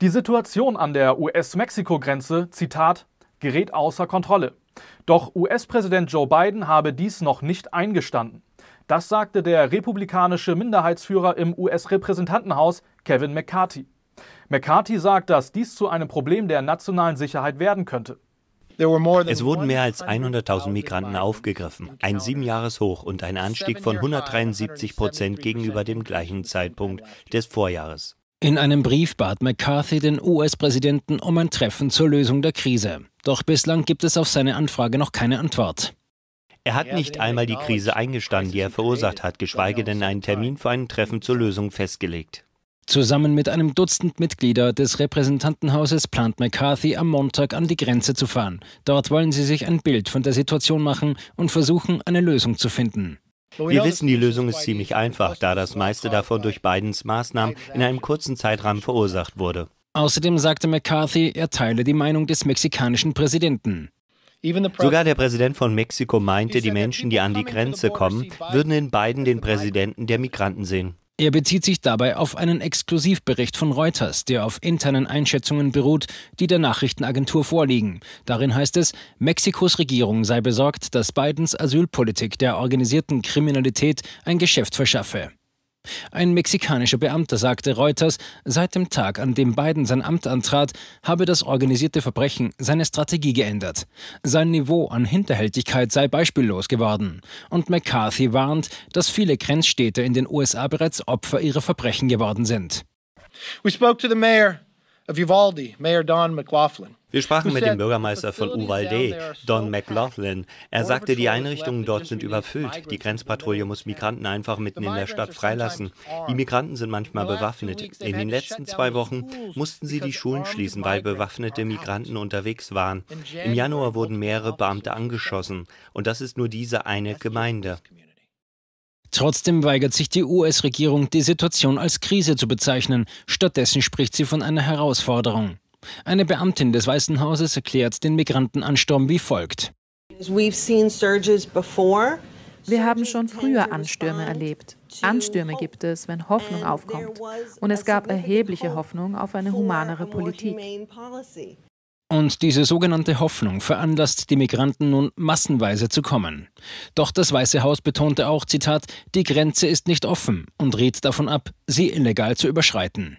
Die Situation an der US-Mexiko-Grenze, Zitat, gerät außer Kontrolle. Doch US-Präsident Joe Biden habe dies noch nicht eingestanden. Das sagte der republikanische Minderheitsführer im US-Repräsentantenhaus Kevin McCarthy. McCarthy sagt, dass dies zu einem Problem der nationalen Sicherheit werden könnte. Es wurden mehr als 100.000 Migranten aufgegriffen, ein Siebenjahreshoch und ein Anstieg von 173 Prozent gegenüber dem gleichen Zeitpunkt des Vorjahres. In einem Brief bat McCarthy den US-Präsidenten um ein Treffen zur Lösung der Krise. Doch bislang gibt es auf seine Anfrage noch keine Antwort. Er hat nicht einmal die Krise eingestanden, die er verursacht hat, geschweige denn einen Termin für ein Treffen zur Lösung festgelegt. Zusammen mit einem Dutzend Mitglieder des Repräsentantenhauses plant McCarthy am Montag an die Grenze zu fahren. Dort wollen sie sich ein Bild von der Situation machen und versuchen, eine Lösung zu finden. Wir wissen, die Lösung ist ziemlich einfach, da das meiste davon durch Bidens Maßnahmen in einem kurzen Zeitrahmen verursacht wurde. Außerdem sagte McCarthy, er teile die Meinung des mexikanischen Präsidenten. Sogar der Präsident von Mexiko meinte, die Menschen, die an die Grenze kommen, würden in Biden den Präsidenten der Migranten sehen. Er bezieht sich dabei auf einen Exklusivbericht von Reuters, der auf internen Einschätzungen beruht, die der Nachrichtenagentur vorliegen. Darin heißt es, Mexikos Regierung sei besorgt, dass Bidens Asylpolitik der organisierten Kriminalität ein Geschäft verschaffe. Ein mexikanischer Beamter sagte Reuters, seit dem Tag, an dem Biden sein Amt antrat, habe das organisierte Verbrechen seine Strategie geändert. Sein Niveau an Hinterhältigkeit sei beispiellos geworden. Und McCarthy warnt, dass viele Grenzstädte in den USA bereits Opfer ihrer Verbrechen geworden sind. We spoke to the mayor. Äh, Wir sprachen mit dem Bürgermeister von Uvalde, Don McLaughlin. Er sagte, die Einrichtungen dort sind überfüllt. Die Grenzpatrouille muss Migranten einfach mitten in der Stadt freilassen. Die Migranten sind manchmal bewaffnet. In den letzten zwei Wochen mussten sie die Schulen schließen, weil bewaffnete Migranten unterwegs waren. Im Januar wurden mehrere Beamte angeschossen. Und das ist nur diese eine Gemeinde. Trotzdem weigert sich die US-Regierung, die Situation als Krise zu bezeichnen. Stattdessen spricht sie von einer Herausforderung. Eine Beamtin des Weißen Hauses erklärt den Migrantenansturm wie folgt. Wir haben schon früher Anstürme erlebt. Anstürme gibt es, wenn Hoffnung aufkommt. Und es gab erhebliche Hoffnung auf eine humanere Politik. Und diese sogenannte Hoffnung veranlasst die Migranten nun massenweise zu kommen. Doch das Weiße Haus betonte auch, Zitat, die Grenze ist nicht offen und rät davon ab, sie illegal zu überschreiten.